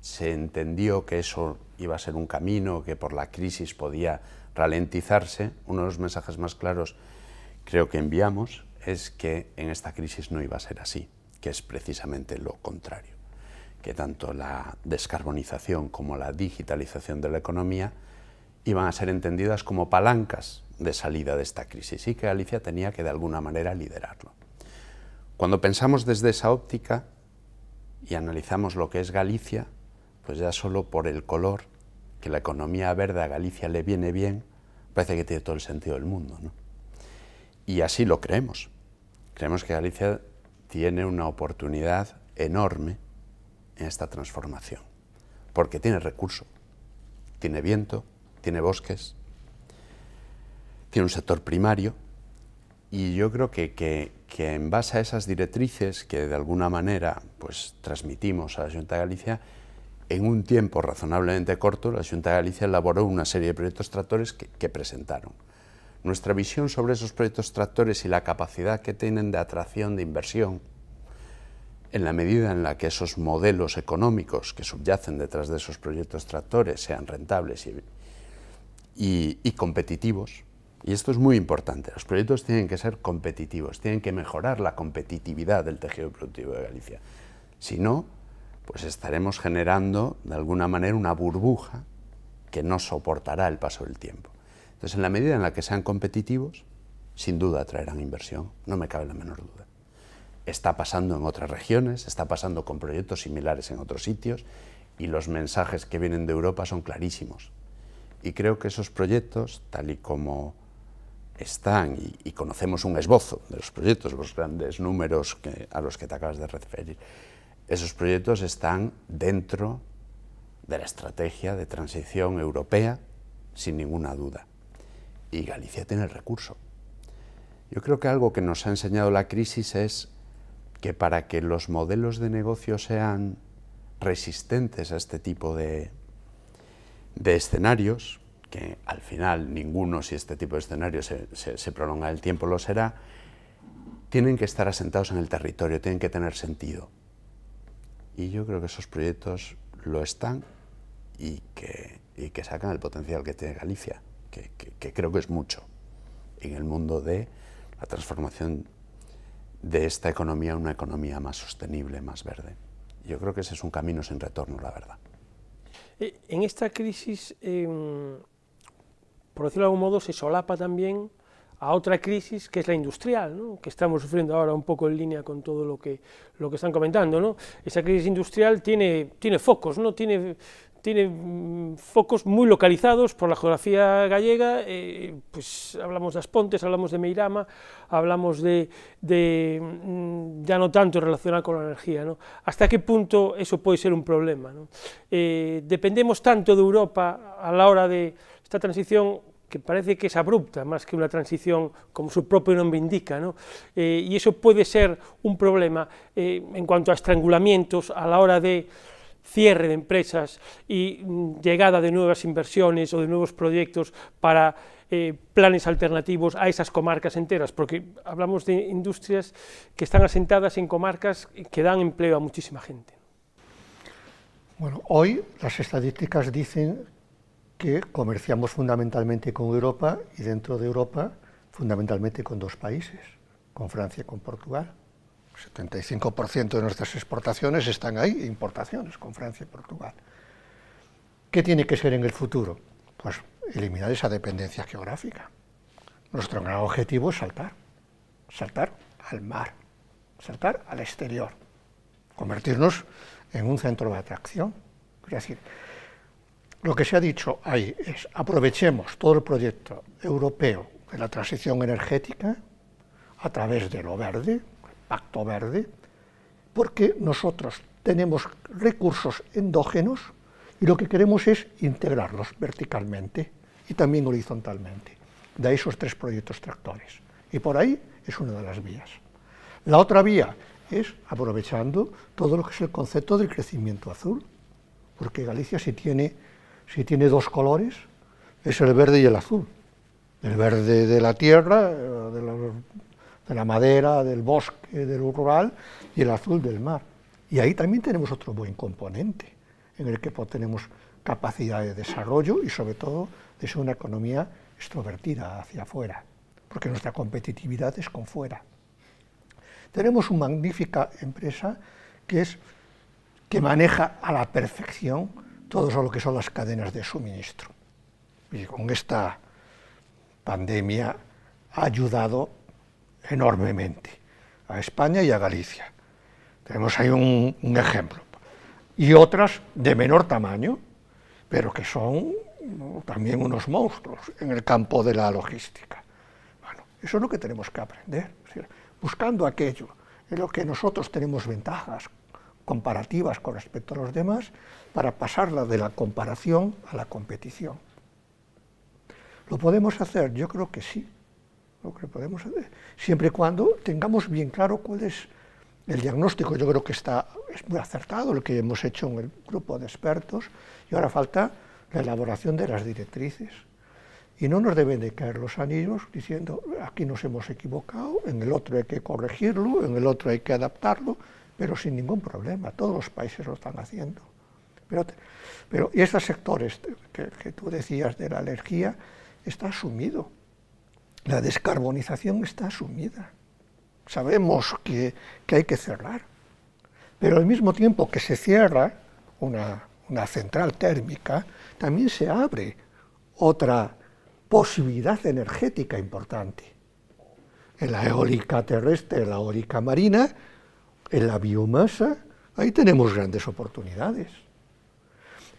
se entendió que eso iba a ser un camino que por la crisis podía ralentizarse, uno de los mensajes más claros creo que enviamos es que en esta crisis no iba a ser así, que es precisamente lo contrario, que tanto la descarbonización como la digitalización de la economía iban a ser entendidas como palancas de salida de esta crisis y que Galicia tenía que de alguna manera liderarlo. Cuando pensamos desde esa óptica y analizamos lo que es Galicia, pues ya solo por el color que la economía verde a Galicia le viene bien, parece que tiene todo el sentido del mundo. ¿no? Y así lo creemos. Creemos que Galicia tiene una oportunidad enorme en esta transformación, porque tiene recursos, tiene viento, tiene bosques, tiene un sector primario, y yo creo que, en base a esas directrices que de alguna manera pues, transmitimos a la Junta de Galicia, en un tiempo razonablemente corto, la Junta de Galicia elaboró una serie de proyectos tractores que, presentaron. Nuestra visión sobre esos proyectos tractores y la capacidad que tienen de atracción de inversión, en la medida en la que esos modelos económicos que subyacen detrás de esos proyectos tractores sean rentables y, y competitivos, y esto es muy importante, los proyectos tienen que ser competitivos, tienen que mejorar la competitividad del tejido productivo de Galicia. Si no, pues estaremos generando de alguna manera una burbuja que no soportará el paso del tiempo. Entonces, en la medida en la que sean competitivos, sin duda atraerán inversión, no me cabe la menor duda. Está pasando en otras regiones, está pasando con proyectos similares en otros sitios y los mensajes que vienen de Europa son clarísimos. Y creo que esos proyectos, tal y como están y, conocemos un esbozo de los proyectos, los grandes números a los que te acabas de referir, esos proyectos están dentro de la estrategia de transición europea, sin ninguna duda. Y Galicia tiene el recurso. Yo creo que algo que nos ha enseñado la crisis es que para que los modelos de negocio sean resistentes a este tipo de, escenarios, que al final ninguno, si este tipo de escenarios se prolonga el tiempo, lo será, tienen que estar asentados en el territorio, tienen que tener sentido. Y yo creo que esos proyectos lo están y que, sacan el potencial que tiene Galicia, que, creo que es mucho, en el mundo de la transformación de esta economía a una economía más sostenible, más verde. Yo creo que ese es un camino sin retorno, la verdad. Eh, en esta crisis, em, por decirlo de algún modo, se solapa también a otra crisis que es la industrial, que estamos sufriendo ahora un poco en línea con todo lo que, lo que están comentando. Esa crisis industrial tiene, tiene focos, ¿no? tiene, tiene mm, focos muy localizados por la geografía gallega, eh, pues hablamos de Aspontes, hablamos de Meirama, hablamos de, mm, ya no tanto relacionado con la energía, ¿Hasta qué punto eso puede ser un problema? Eh, dependemos tanto de Europa a la hora de esta transición que parece que es abrupta, más que una transición, como su propio nombre indica, eh, y eso puede ser un problema eh, en cuanto a estrangulamientos a la hora de cierre de empresas y mm, llegada de nuevas inversiones o de nuevos proyectos para eh, planes alternativos a esas comarcas enteras, porque hablamos de industrias que están asentadas en comarcas que dan empleo a muchísima gente. Bueno, hoy las estadísticas dicen que comerciamos fundamentalmente con Europa y dentro de Europa fundamentalmente con dos países, con Francia y con Portugal. 75% de nuestras exportaciones están ahí, importaciones con Francia y Portugal. ¿Qué tiene que ser en el futuro? Pues eliminar esa dependencia geográfica. Nuestro gran objetivo es saltar, saltar al mar, saltar al exterior, convertirnos en un centro de atracción. decir, lo que se ha dicho ahí es aprovechemos todo el proyecto europeo de la transición energética a través de lo verde, el pacto verde, porque nosotros tenemos recursos endógenos y lo que queremos es integrarlos verticalmente y también horizontalmente. De esos tres proyectos tractores. Y por ahí es una de las vías. La otra vía es aprovechando todo lo que es el concepto del crecimiento azul, porque Galicia sí tiene si tiene dos colores, es el verde y el azul. El verde de la tierra, de la, madera, del bosque, del rural, y el azul del mar. Y ahí también tenemos otro buen componente, en el que pues, tenemos capacidad de desarrollo y sobre todo de ser una economía extrovertida hacia afuera, porque nuestra competitividad es con fuera. Tenemos una magnífica empresa que, es, que maneja a la perfección todos a lo que son las cadenas de suministro. Y con esta pandemia ha ayudado enormemente a España y a Galicia. Tenemos ahí un, ejemplo. Y otras de menor tamaño, pero que son también unos monstruos en el campo de la logística. eso es lo que tenemos que aprender, buscando aquello en lo que nosotros tenemos ventajas comparativas con respecto a los demás para pasarla de la comparación a la competición. ¿Lo podemos hacer? Yo creo que sí. Lo que podemos hacer. Siempre y cuando tengamos bien claro cuál es el diagnóstico. Yo creo que está, es muy acertado lo que hemos hecho en el grupo de expertos y ahora falta la elaboración de las directrices. Y no nos deben de caer los anillos diciendo, aquí nos hemos equivocado, en el otro hay que corregirlo, en el otro hay que adaptarlo, pero sin ningún problema, todos los países lo están haciendo. Pero, pero estos sectores que, tú decías de la energía está asumido. La descarbonización está asumida. Sabemos que, hay que cerrar. Pero al mismo tiempo que se cierra una, una central térmica, también se abre otra posibilidad energética importante. En la eólica terrestre, en la eólica marina, en la biomasa, ahí tenemos grandes oportunidades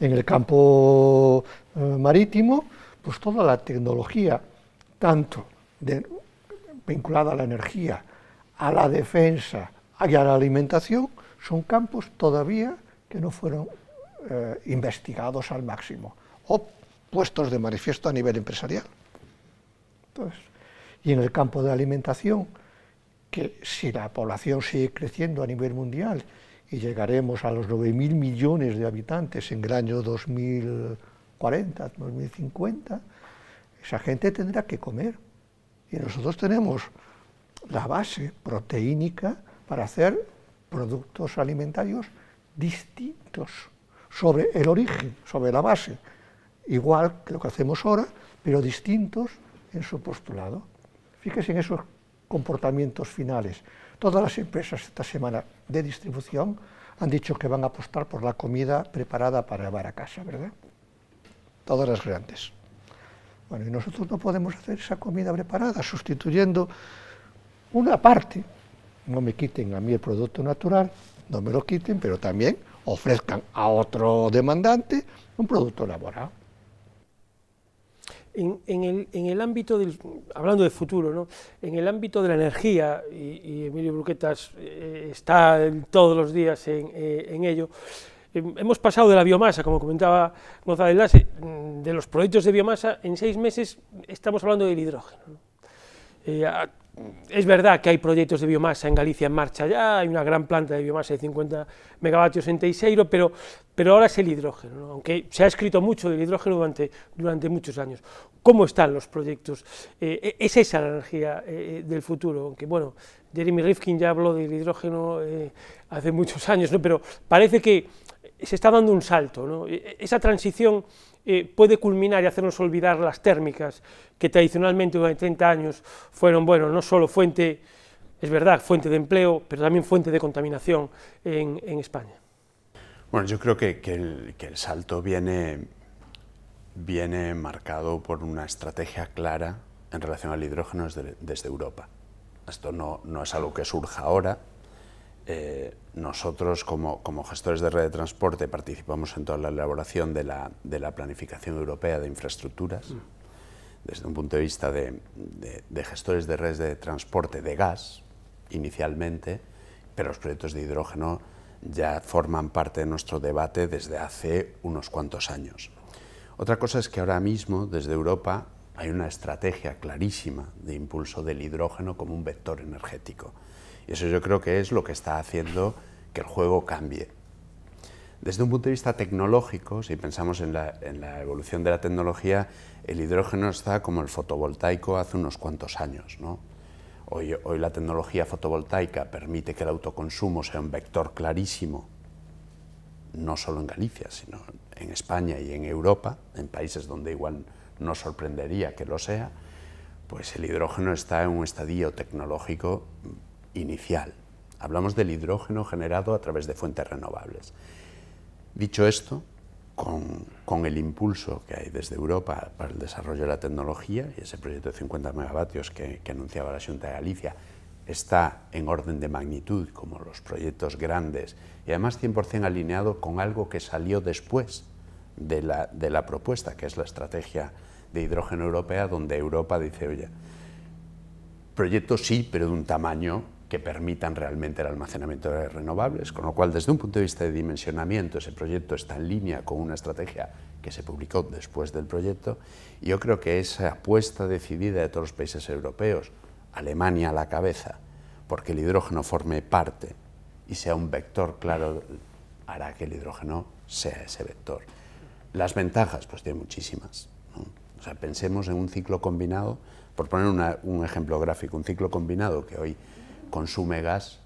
en el campo eh, marítimo, pues toda la tecnología, tanto vinculada a la energía, a la defensa y a la alimentación, son campos todavía que no fueron eh, investigados al máximo o puestos de manifiesto a nivel empresarial. y en el campo de alimentación, que si la población sigue creciendo a nivel mundial y llegaremos a los 9.000 millones de habitantes en el año 2040, 2050, esa gente tendrá que comer. Y nosotros tenemos la base proteínica para hacer productos alimentarios distintos sobre el origen, sobre la base, igual que lo que hacemos ahora, pero distintos en su postulado. Fíjese en esos comportamientos finales. Todas las empresas esta semana de distribución han dicho que van a apostar por la comida preparada para llevar a casa, ¿verdad? Todas las grandes. Bueno, y nosotros no podemos hacer esa comida preparada sustituyendo una parte, no me quiten a mí el producto natural, no me lo quiten, pero también ofrezcan a otro demandante un producto elaborado. En, el, ámbito del, hablando de futuro, en el ámbito de la energía, y, Emilio Bruquetas eh, está todos los días en, eh, ello, em, hemos pasado de la biomasa, como comentaba González Lase, mm, de los proyectos de biomasa, en seis meses estamos hablando del hidrógeno. Eh, es verdad que hay proyectos de biomasa en Galicia en marcha ya, hay una gran planta de biomasa de 50 megavatios en Teixeiro, pero, pero ahora es el hidrógeno, aunque se ha escrito mucho del hidrógeno durante, durante muchos años. ¿Cómo están los proyectos? Eh, eh, es esa la energía eh, del futuro, aunque bueno, Jeremy Rifkin ya habló del hidrógeno hace muchos años, pero parece que se está dando un salto, ¿no? E, e, esa transición eh, puede culminar y hacernos olvidar las térmicas, que tradicionalmente durante 30 años fueron, bueno, no solo fuente, es verdad, fuente de empleo, pero también fuente de contaminación en, España. Bueno, yo creo que, el, salto viene, marcado por una estrategia clara en relación al hidrógeno desde, Europa. Esto no, no, es algo que surja ahora, eh, nosotros como, gestores de red de transporte participamos en toda la elaboración de la, planificación europea de infraestructuras, mm. desde un punto de vista de, de, gestores de redes de transporte de gas, inicialmente, pero los proyectos de hidrógeno ya forman parte de nuestro debate desde hace unos cuantos años. Otra cosa es que ahora mismo, desde Europa, hay una estrategia clarísima de impulso del hidrógeno como un vector energético. Y eso yo creo que es lo que está haciendo que el juego cambie. Desde un punto de vista tecnológico, si pensamos en la, evolución de la tecnología, el hidrógeno está como el fotovoltaico hace unos cuantos años. Hoy, hoy la tecnología fotovoltaica permite que el autoconsumo sea un vector clarísimo, no solo en Galicia, sino en España y en Europa, en países donde igual no sorprendería que lo sea, pues el hidrógeno está en un estadio tecnológico inicial. Hablamos del hidrógeno generado a través de fuentes renovables. Dicho esto, con, el impulso que hay desde Europa para el desarrollo de la tecnología, y ese proyecto de 50 megavatios que, anunciaba la Junta de Galicia está en orden de magnitud, como los proyectos grandes, y además 100% alineado con algo que salió después de la, de la propuesta, que es la estrategia de hidrógeno europea, donde Europa dice, oye, proyecto sí, pero de un tamaño que permitan realmente el almacenamiento de renovables, con lo cual desde un punto de vista de dimensionamiento ese proyecto está en línea con una estrategia que se publicó después del proyecto y yo creo que esa apuesta decidida de todos los países europeos, Alemania a la cabeza, porque el hidrógeno forme parte y sea un vector claro, hará que el hidrógeno sea ese vector. Las ventajas, pues tiene muchísimas. O sea, pensemos en un ciclo combinado, por poner un ejemplo gráfico, un ciclo combinado que hoy consume gas,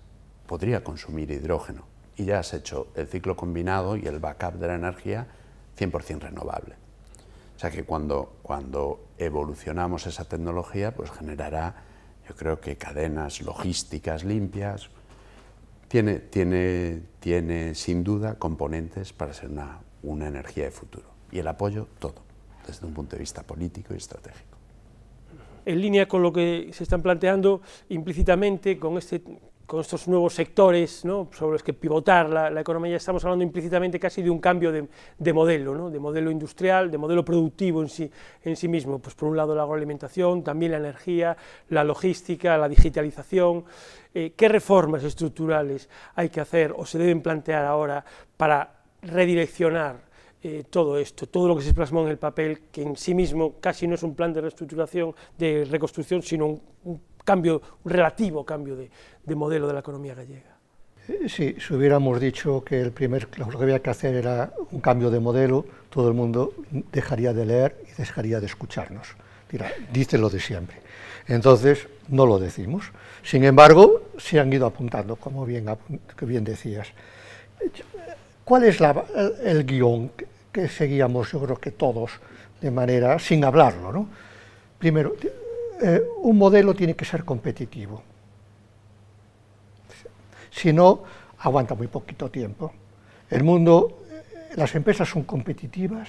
podría consumir hidrógeno. Y ya has hecho el ciclo combinado y el backup de la energía 100% renovable. O sea que cuando, cuando evolucionamos esa tecnología, pues generará, yo creo que cadenas logísticas limpias. Tiene, tiene, tiene sin duda componentes para ser una, una energía de futuro. Y el apoyo, todo, desde un punto de vista político y estratégico en línea con lo que se están planteando implícitamente con este con estos nuevos sectores sobre los que pivotar la, economía, estamos hablando implícitamente casi de un cambio de, modelo, de modelo industrial, de modelo productivo en sí, mismo. Pues por un lado la agroalimentación, también la energía, la logística, la digitalización. Eh, ¿Qué reformas estructurales hay que hacer o se deben plantear ahora para redireccionar eh, todo esto, todo lo que se plasmó en el papel, que en sí mismo casi no es un plan de reestructuración, de reconstrucción, sino un, cambio, un relativo cambio de, modelo de la economía gallega. Eh, sí, si hubiéramos dicho que el primer, lo que había que hacer era un cambio de modelo, todo el mundo dejaría de leer y dejaría de escucharnos. dice lo de siempre. Entonces, no lo decimos. Sin embargo, se han ido apuntando, como bien, bien decías. ¿Cuál es el, guión que seguíamos, yo creo que todos, de manera, sin hablarlo? ¿no? Primero, eh, un modelo tiene que ser competitivo. Si no, aguanta muy poquito tiempo. El mundo, eh, las empresas son competitivas,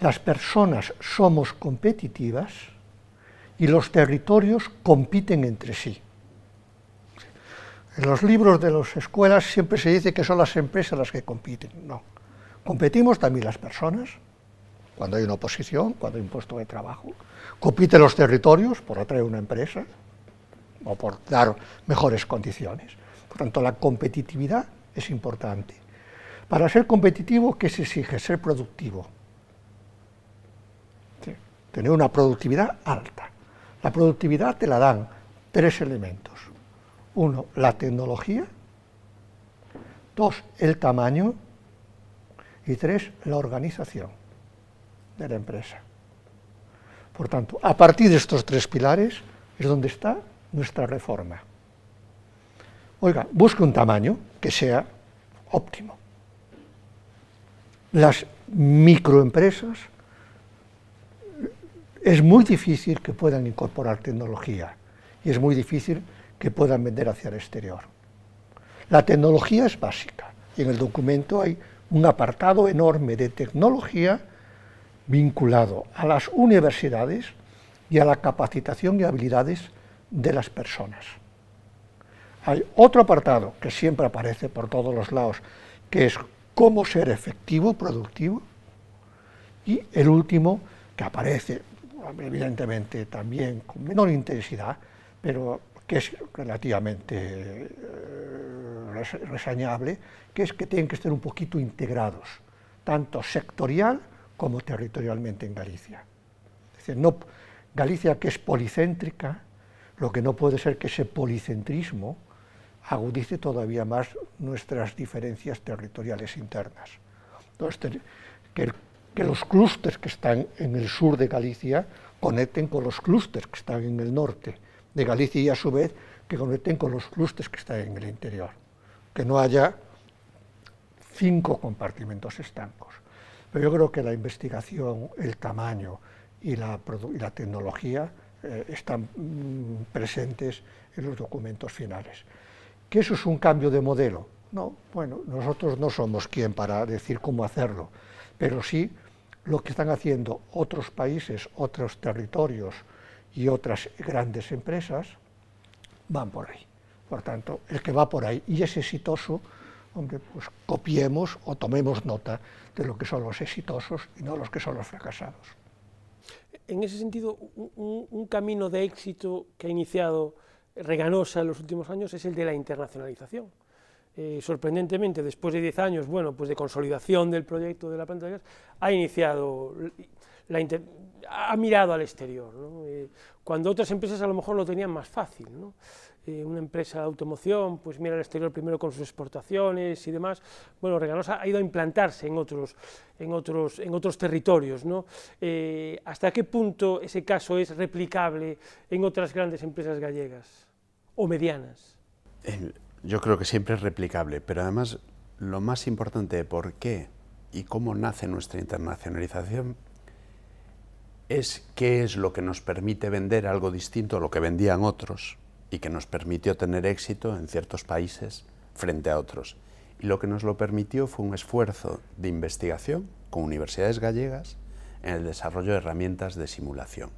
las personas somos competitivas y los territorios compiten entre sí. En los libros de las escuelas siempre se dice que son las empresas las que compiten. No. Competimos también las personas, cuando hay una oposición, cuando hay un puesto de trabajo. Compiten los territorios por atraer una empresa o por dar mejores condiciones. Por tanto, la competitividad es importante. Para ser competitivo, ¿qué se exige? Ser productivo. Tener una productividad alta. La productividad te la dan tres elementos. Uno, la tecnología. Dos, el tamaño. Y tres, la organización de la empresa. Por tanto, a partir de estos tres pilares es donde está nuestra reforma. Oiga, busque un tamaño que sea óptimo. Las microempresas es muy difícil que puedan incorporar tecnología y es muy difícil que puedan vender hacia el exterior. La tecnología es básica y en el documento hay un apartado enorme de tecnología vinculado a las universidades y a la capacitación y habilidades de las personas. Hay otro apartado que siempre aparece por todos los lados, que es cómo ser efectivo, productivo, y el último que aparece, evidentemente también con menor intensidad, pero que es relativamente eh, resañable, que es que tienen que estar un poquito integrados, tanto sectorial como territorialmente en Galicia. Es decir, no, Galicia que es policéntrica, lo que no puede ser que ese policentrismo agudice todavía más nuestras diferencias territoriales internas. Entonces, que, que los clústeres que están en el sur de Galicia conecten con los clústeres que están en el norte de Galicia y a su vez que conecten con los clústeres que están en el interior, que no haya cinco compartimentos estancos. Pero yo creo que la investigación, el tamaño y la, tecnología eh, están mm, presentes en los documentos finales. ¿Que eso es un cambio de modelo? No, bueno, nosotros no somos quien para decir cómo hacerlo, pero sí lo que están haciendo otros países, otros territorios, y otras grandes empresas van por ahí. Por tanto, el que va por ahí y es exitoso, hombre, pues copiemos o tomemos nota de lo que son los exitosos y no los que son los fracasados. En ese sentido, un, camino de éxito que ha iniciado Reganosa en los últimos años es el de la internacionalización. Eh, sorprendentemente, después de 10 años, bueno, pues de consolidación del proyecto de la planta de gas, ha iniciado la ha mirado al exterior. Eh, cuando otras empresas a lo mejor lo tenían más fácil. Eh, una empresa de automoción pues mira al exterior primero con sus exportaciones y demás. Bueno, Reganosa ha ido a implantarse en otros, en otros, en otros territorios. Eh, ¿Hasta qué punto ese caso es replicable en otras grandes empresas gallegas o medianas? Yo creo que siempre es replicable, pero además lo más importante de por qué y cómo nace nuestra internacionalización es qué es lo que nos permite vender algo distinto a lo que vendían otros y que nos permitió tener éxito en ciertos países frente a otros. Y lo que nos lo permitió fue un esfuerzo de investigación con universidades gallegas en el desarrollo de herramientas de simulación.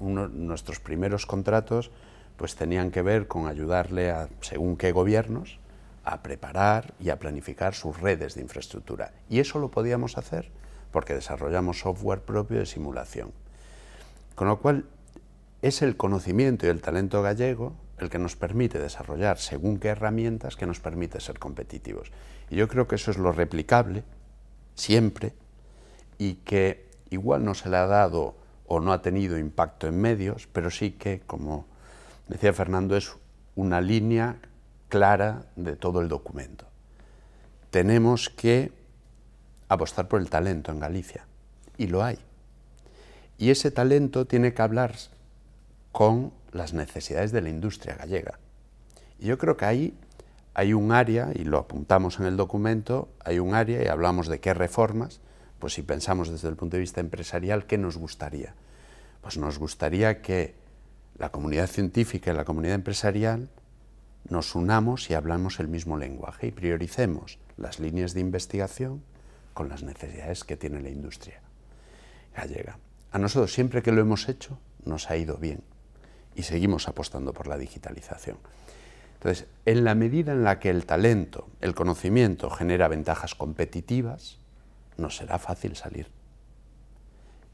nuestros primeros contratos pues tenían que ver con ayudarle a según qué gobiernos a preparar y a planificar sus redes de infraestructura. Y eso lo podíamos hacer porque desarrollamos software propio de simulación. Con lo cual, es el conocimiento y el talento gallego el que nos permite desarrollar según qué herramientas que nos permite ser competitivos. Y yo creo que eso es lo replicable siempre y que igual no se le ha dado o no ha tenido impacto en medios, pero sí que, como decía Fernando, es una línea clara de todo el documento. Tenemos que apostar por el talento en Galicia. Y lo hay. Y ese talento tiene que hablar con las necesidades de la industria gallega. Y yo creo que ahí hay un área, y lo apuntamos en el documento, hay un área y hablamos de qué reformas, pues si pensamos desde el punto de vista empresarial, ¿qué nos gustaría? Pues nos gustaría que la comunidad científica y la comunidad empresarial nos unamos y hablamos el mismo lenguaje y prioricemos las líneas de investigación con las necesidades que tiene la industria gallega. A nosotros siempre que lo hemos hecho nos ha ido bien y seguimos apostando por la digitalización. Entonces, en la medida en la que el talento, el conocimiento genera ventajas competitivas, no será fácil salir.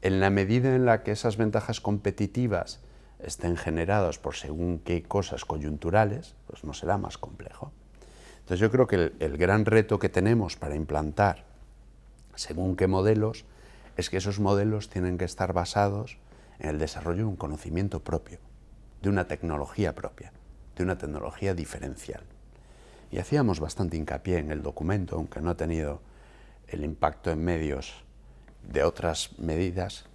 En la medida en la que esas ventajas competitivas estén generadas por según qué cosas coyunturales, pues no será más complejo. Entonces yo creo que el, el gran reto que tenemos para implantar según qué modelos, es que esos modelos tienen que estar basados en el desarrollo de un conocimiento propio, de una tecnología propia, de una tecnología diferencial. Y hacíamos bastante hincapié en el documento, aunque no ha tenido el impacto en medios de otras medidas,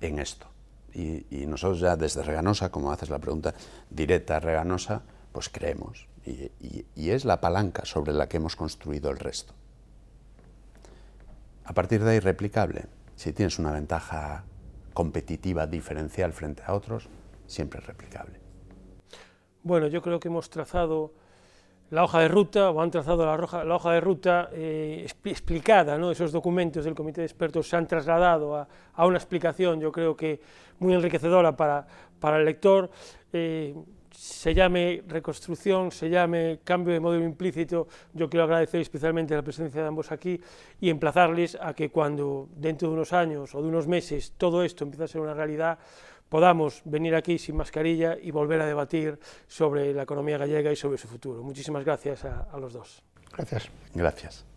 en esto. Y, nosotros ya desde Reganosa, como haces la pregunta directa a Reganosa, pues creemos. y es la palanca sobre la que hemos construido el resto. A partir de ahí, replicable. Si tienes una ventaja competitiva diferencial frente a otros, siempre es replicable. Bueno, yo creo que hemos trazado la hoja de ruta, o han trazado la, la hoja de ruta eh, explicada, esos documentos del Comité de Expertos se han trasladado a, una explicación, yo creo que muy enriquecedora para, el lector. Eh, se llame reconstrucción, se llame cambio de modelo implícito, yo quiero agradecer especialmente la presencia de ambos aquí y emplazarles a que cuando dentro de unos años o de unos meses todo esto empiece a ser una realidad, podamos venir aquí sin mascarilla y volver a debatir sobre la economía gallega y sobre su futuro. Muchísimas gracias a, a los dos. Gracias. Gracias.